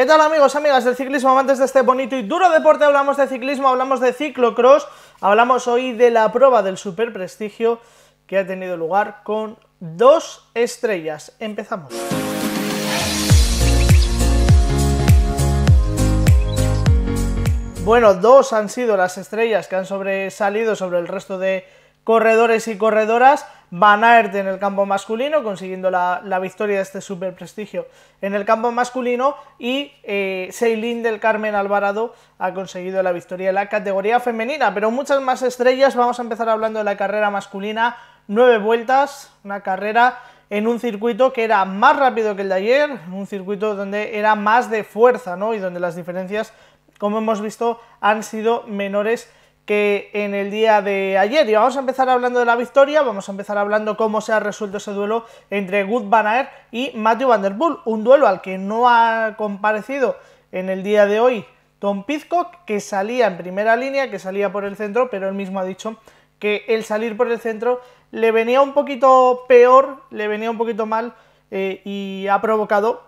¿Qué tal amigos, amigas del ciclismo, amantes de este bonito y duro deporte? Hablamos de ciclismo, hablamos de ciclocross, hablamos hoy de la prueba del super prestigio que ha tenido lugar con dos estrellas. Empezamos. Bueno, dos han sido las estrellas que han sobresalido sobre el resto de corredores y corredoras. Van Aert en el campo masculino, consiguiendo la, victoria de este super prestigio en el campo masculino, y eh, del Carmen Alvarado ha conseguido la victoria en la categoría femenina, pero muchas más estrellas, vamos a empezar hablando de la carrera masculina, nueve vueltas, una carrera en un circuito que era más rápido que el de ayer, un circuito donde era más de fuerza, ¿no? Y donde las diferencias, como hemos visto, han sido menores que en el día de ayer. Y vamos a empezar hablando de la victoria, vamos a empezar hablando cómo se ha resuelto ese duelo entre Good Van y Matthew Van Der Poel, un duelo al que no ha comparecido en el día de hoy Tom Pizko que salía en primera línea, que salía por el centro, pero él mismo ha dicho que el salir por el centro le venía un poquito peor, le venía un poquito mal eh, y ha provocado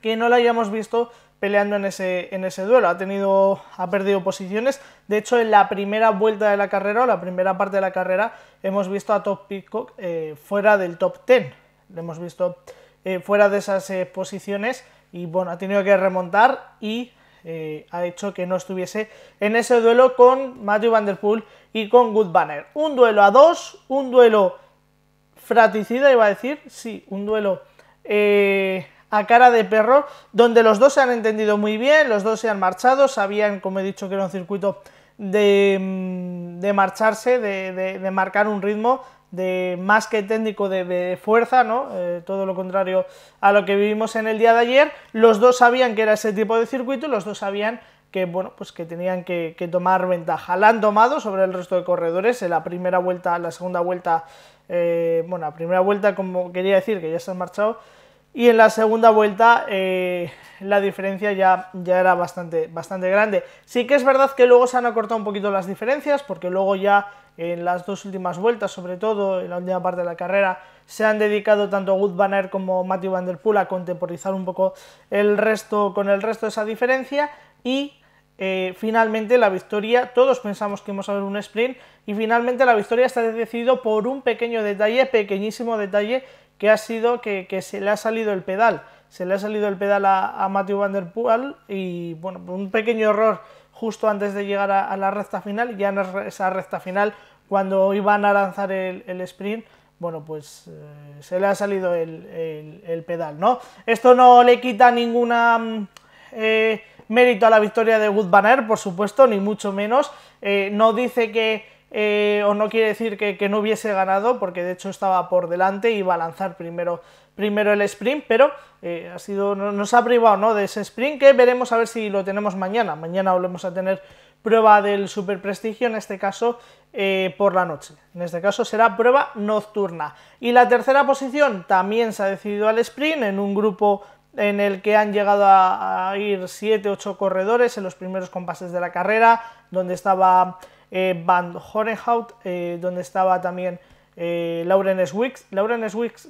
que no la hayamos visto peleando en ese, en ese duelo. Ha, tenido, ha perdido posiciones. De hecho, en la primera vuelta de la carrera o la primera parte de la carrera hemos visto a Top Peacock eh, fuera del top 10. Le hemos visto eh, fuera de esas eh, posiciones y bueno, ha tenido que remontar y ha hecho que no estuviese en ese duelo con Matthew Van y con Good Banner. Un duelo a dos, un duelo fraticida, iba a decir, sí, un duelo... Eh, a cara de perro, donde los dos se han entendido muy bien, los dos se han marchado, sabían, como he dicho, que era un circuito de, mm, marcharse, de, marcar un ritmo de más que técnico de, fuerza, ¿no? Eh, todo lo contrario a lo que vivimos en el día de ayer. Los dos sabían que era ese tipo de circuito, los dos sabían que bueno, pues que tenían que, tomar ventaja. La han tomado sobre el resto de corredores en la primera vuelta, la segunda vuelta, eh, bueno, la primera vuelta, como quería decir, que ya se han marchado, y en la segunda vuelta eh, la diferencia ya, ya era bastante, bastante grande. Sí que es verdad que luego se han acortado un poquito las diferencias, porque luego ya en las dos últimas vueltas, sobre todo en la última parte de la carrera, se han dedicado tanto Wood Banner como Matthew Van Der Poel a contemporizar un poco el resto, con el resto de esa diferencia y eh, finalmente la victoria, todos pensamos que íbamos a ver un sprint y finalmente la victoria está decidido por un pequeño detalle, pequeñísimo detalle que ha sido que, se le ha salido el pedal. Se le ha salido el pedal a, Matthew Van Der Poel y, bueno, un pequeño error justo antes de llegar a, la recta final, ya en esa recta final, cuando iban a lanzar el, sprint, bueno, pues eh, se le ha salido el, pedal, ¿no? Esto no le quita ninguna... Mm, eh, mérito a la victoria de Wood Banner, por supuesto, ni mucho menos. Eh, no dice que eh, o no quiere decir que, no hubiese ganado, porque de hecho estaba por delante iba a lanzar primero, primero el sprint, pero eh, ha sido, nos ha privado ¿no? de ese sprint que veremos a ver si lo tenemos mañana. Mañana volvemos a tener prueba del super prestigio, en este caso eh, por la noche. En este caso será prueba nocturna. Y la tercera posición también se ha decidido al sprint en un grupo en el que han llegado a, a ir 7-8 corredores en los primeros compases de la carrera, donde estaba eh, Van Horenhout, eh, donde estaba también eh, Lauren Swix. Lauren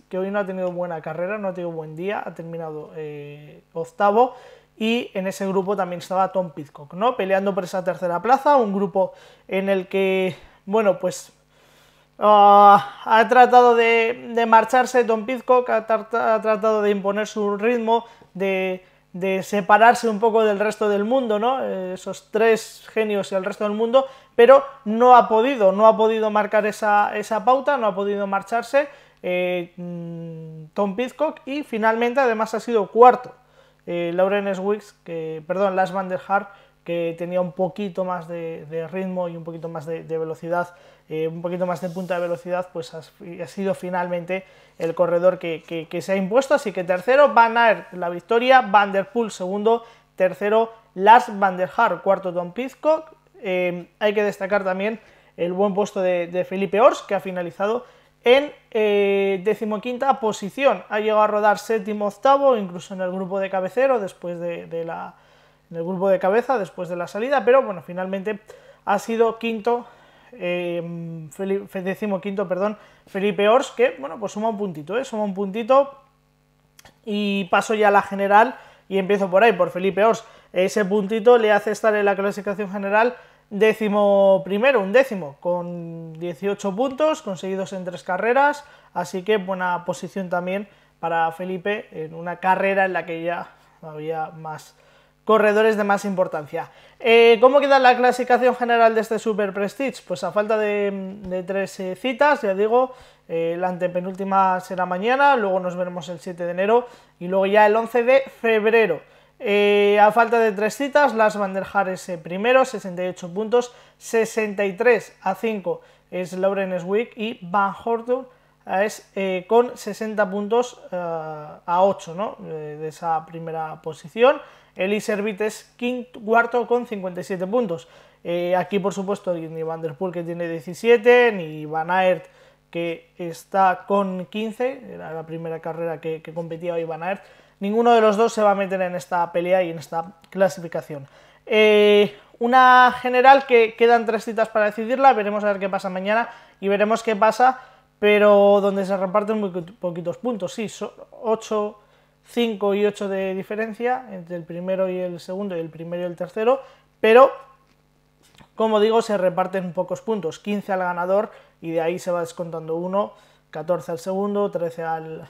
que hoy no ha tenido buena carrera, no ha tenido buen día, ha terminado eh, octavo. Y en ese grupo también estaba Tom Pitcock, ¿no? Peleando por esa tercera plaza, un grupo en el que, bueno, pues ah, ha tratado de, marcharse Tom Pitcock, ha, tratado de imponer su ritmo, de de separarse un poco del resto del mundo, ¿no? Eh, esos tres genios y el resto del mundo, pero no ha podido, no ha podido marcar esa, pauta, no ha podido marcharse eh, mm, Tom Pitcock. y finalmente además ha sido cuarto eh, Lauren Swix, que, perdón, Las Van der Hart que tenía un poquito más de, ritmo y un poquito más de, velocidad, eh, un poquito más de punta de velocidad, pues ha, sido finalmente el corredor que, se ha impuesto. Así que tercero, Van Aert, la victoria, Van Der Poel segundo, tercero, Lars Van Der Haar, cuarto, Don Pizcock. Eh, hay que destacar también el buen puesto de, Felipe Ors, que ha finalizado en eh, decimoquinta posición. Ha llegado a rodar séptimo, octavo, incluso en el grupo de cabecero, después de la en el grupo de cabeza después de la salida, pero bueno, finalmente ha sido quinto, eh, Felipe, decimoquinto, perdón, Felipe Ors, que bueno, pues suma un puntito, ¿eh? suma un puntito y paso ya a la general y empiezo por ahí, por Felipe Ors. Ese puntito le hace estar en la clasificación general décimo primero, un décimo, con 18 puntos conseguidos en tres carreras, así que buena posición también para Felipe en una carrera en la que ya había más corredores de más importancia. Eh, ¿Cómo queda la clasificación general de este Super Prestige? Pues a falta de, tres eh, citas, ya digo, eh, la antepenúltima será mañana, luego nos veremos el 7 de enero y luego ya el 11 de febrero. a falta de tres citas, Las Van der Haar es primero, 68 puntos, 63 a 5 es Lauren Swick y Van Horton Ah, es eh, con 60 puntos eh, a 8 ¿no? Eh, de esa primera posición. El Iservit es cuarto con 57 puntos. aquí, por supuesto, ni Van Der Poel que tiene 17, ni Van Aert que está con 15, era la primera carrera que, que competía hoy Van Aert. Ninguno de los dos se va a meter en esta pelea y en esta clasificación. una general que quedan tres citas para decidirla, veremos a ver qué pasa mañana y veremos qué pasa pero donde se reparten muy poquitos puntos, sí, son 8, 5 y 8 de diferencia entre el primero y el segundo y el primero y el tercero, pero como digo, se reparten pocos puntos, 15 al ganador y de ahí se va descontando uno, 14 al segundo, 13 al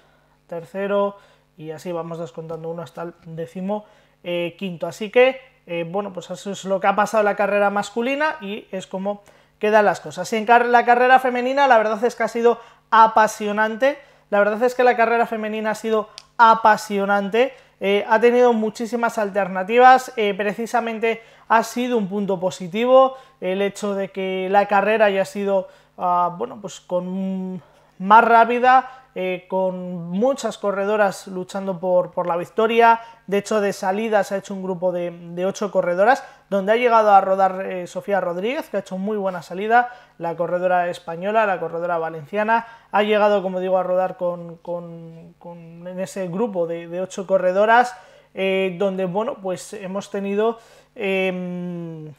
tercero y así vamos descontando uno hasta el décimo eh, quinto. Así que, eh, bueno, pues eso es lo que ha pasado en la carrera masculina y es como quedan las cosas. Y en la carrera femenina, la verdad es que ha sido apasionante. La verdad es que la carrera femenina ha sido apasionante. Eh, ha tenido muchísimas alternativas. Eh, precisamente ha sido un punto positivo el hecho de que la carrera haya sido, ah, bueno, pues con más rápida, eh, con muchas corredoras luchando por, la victoria. De hecho, de salida ha hecho un grupo de, de ocho corredoras, donde ha llegado a rodar eh, Sofía Rodríguez, que ha hecho muy buena salida, la corredora española, la corredora valenciana. Ha llegado, como digo, a rodar con, con, en ese grupo de, de ocho corredoras, eh, donde, bueno, pues hemos tenido em,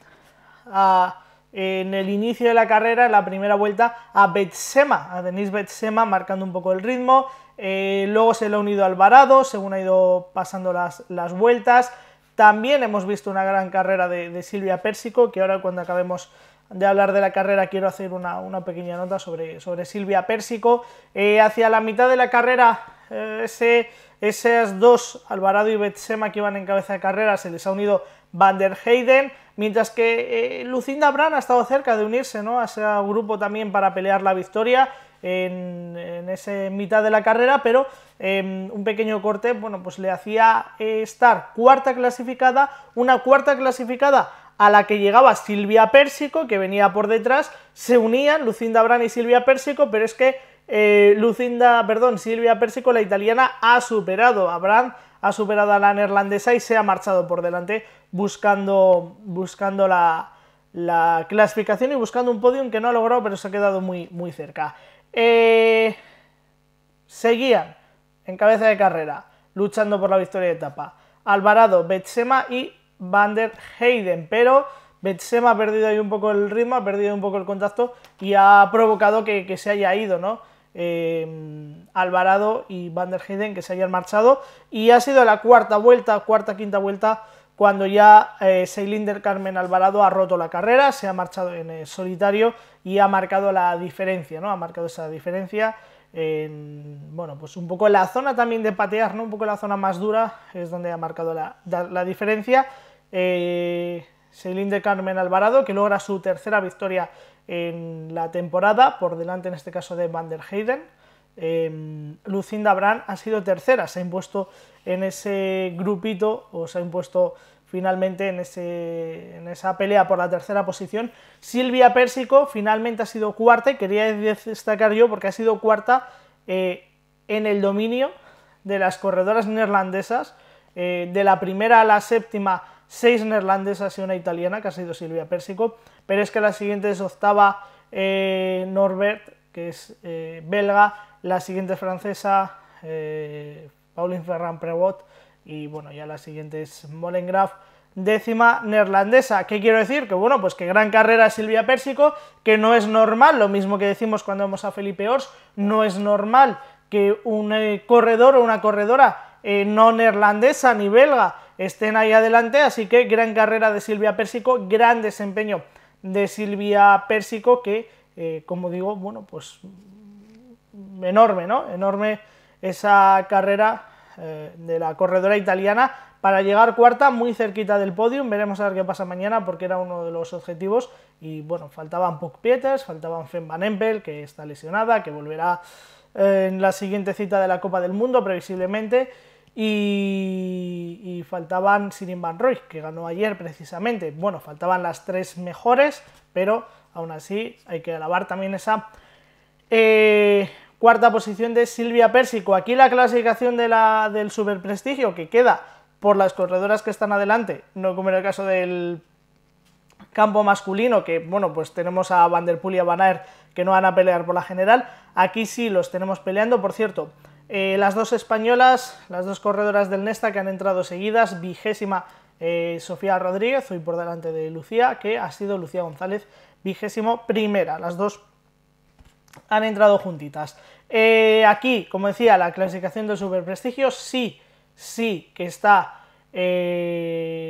a en el inicio de la carrera, en la primera vuelta, a Betsema, a Denis Betsema, marcando un poco el ritmo. Eh, luego se le ha unido Alvarado, según ha ido pasando las, las vueltas. También hemos visto una gran carrera de, Silvia Pérsico, que ahora cuando acabemos de hablar de la carrera quiero hacer una, pequeña nota sobre, sobre Silvia Pérsico. Eh, hacia la mitad de la carrera, eh, esas dos, Alvarado y Betsema, que iban en cabeza de carrera, se les ha unido Van der Heyden, mientras que eh, Lucinda Brand ha estado cerca de unirse ¿no? a ese grupo también para pelear la victoria en, esa mitad de la carrera, pero em, un pequeño corte bueno, pues le hacía eh, estar cuarta clasificada, una cuarta clasificada a la que llegaba Silvia Pérsico, que venía por detrás, se unían Lucinda Brand y Silvia Pérsico, pero es que eh, Lucinda, perdón, Silvia Pérsico, la italiana, ha superado a Brand ha superado a la neerlandesa y se ha marchado por delante buscando, buscando la, clasificación y buscando un podium que no ha logrado, pero se ha quedado muy, muy cerca. Eh, seguían en cabeza de carrera, luchando por la victoria de etapa. Alvarado, Betsema y Van der Heyden, pero Betsema ha perdido ahí un poco el ritmo, ha perdido un poco el contacto y ha provocado que se haya ido, ¿no? Em, Alvarado y Van der Heiden que se hayan marchado. Y ha sido la cuarta vuelta, cuarta, quinta vuelta, cuando ya eh, Carmen Alvarado ha roto la carrera, se ha marchado en eh, solitario y ha marcado la diferencia, ¿no? Ha marcado esa diferencia. En, bueno, pues un poco en la zona también de patear, ¿no? Un poco la zona más dura es donde ha marcado la, la diferencia. Eh, Celine de Carmen Alvarado, que logra su tercera victoria en la temporada, por delante en este caso de Van der Heyden. Em, Lucinda Brand ha sido tercera, se ha impuesto en ese grupito, o se ha impuesto finalmente en, ese, en esa pelea por la tercera posición. Silvia Pérsico finalmente ha sido cuarta, y quería destacar yo porque ha sido cuarta eh, en el dominio de las corredoras neerlandesas, eh, de la primera a la séptima seis neerlandesas y una italiana, que ha sido Silvia Pérsico, pero es que la siguiente es octava eh, Norbert, que es eh, belga, la siguiente es francesa, eh, Pauline Ferrand Prevot, y bueno, ya la siguiente es Molengraf, décima neerlandesa. ¿Qué quiero decir? Que bueno, pues que gran carrera Silvia Pérsico, que no es normal, lo mismo que decimos cuando vemos a Felipe Ors, no es normal que un corredor o una corredora no neerlandesa ni belga estén ahí adelante. Así que gran carrera de Silvia Pérsico, gran desempeño de Silvia Pérsico, que eh, como digo, bueno, pues mm, enorme, ¿no? Enorme esa carrera eh, de la corredora italiana para llegar cuarta, muy cerquita del podium. Veremos a ver qué pasa mañana porque era uno de los objetivos. Y bueno, faltaban Puck Pieters, faltaban Fem Van Empel, que está lesionada, que volverá eh, en la siguiente cita de la Copa del Mundo previsiblemente. Y, faltaban Sirin Van Roy, que ganó ayer precisamente. Bueno, faltaban las tres mejores, pero aún así hay que alabar también esa eh, cuarta posición de Silvia Pérsico. Aquí la clasificación de la, del superprestigio que queda por las corredoras que están adelante, no como en el caso del campo masculino, que bueno, pues tenemos a Vanderpool y a Van que no van a pelear por la general. Aquí sí los tenemos peleando, por cierto. Eh, las dos españolas, las dos corredoras del Nesta que han entrado seguidas, vigésima eh, Sofía Rodríguez, hoy por delante de Lucía, que ha sido Lucía González, vigésimo primera. Las dos han entrado juntitas. Eh, aquí, como decía, la clasificación del superprestigio sí, sí que está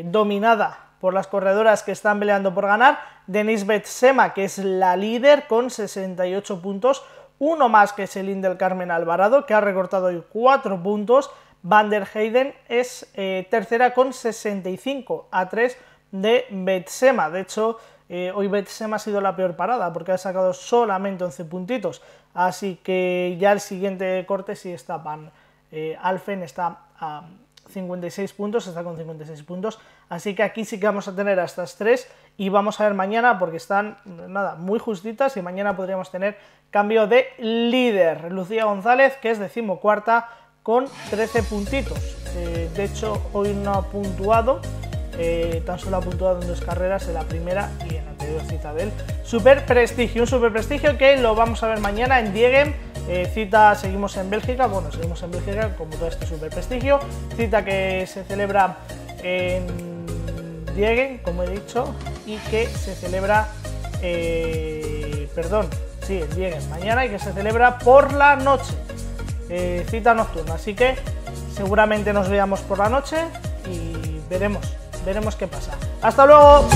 dominada por las corredoras que están peleando por ganar. Denise Betsema, que es la líder con 68 puntos, uno más que es el del Carmen Alvarado, que ha recortado hoy 4 puntos. Van der Heyden es eh, tercera con 65 a 3 de Betsema. De hecho, eh, hoy Betsema ha sido la peor parada porque ha sacado solamente 11 puntitos. Así que ya el siguiente corte si está Van eh, Alfen, está 56 puntos, está con 56 puntos. Así que aquí sí que vamos a tener a estas tres y vamos a ver mañana porque están, nada, muy justitas y mañana podríamos tener cambio de líder. Lucía González, que es decimocuarta con 13 puntitos. Eh, de hecho, hoy no ha puntuado, eh, tan solo ha puntuado en dos carreras, en la primera y en la anterior cita del Super Prestigio. Un Super Prestigio que lo vamos a ver mañana en Diegen eh, cita, seguimos en Bélgica, bueno, seguimos en Bélgica como todo este Super Prestigio. Cita que se celebra en Diegen, como he dicho, y que se celebra, eh, perdón, sí, en Diegen mañana y que se celebra por la noche. cita nocturna, así que seguramente nos veamos por la noche y veremos veremos qué pasa. ¡Hasta luego!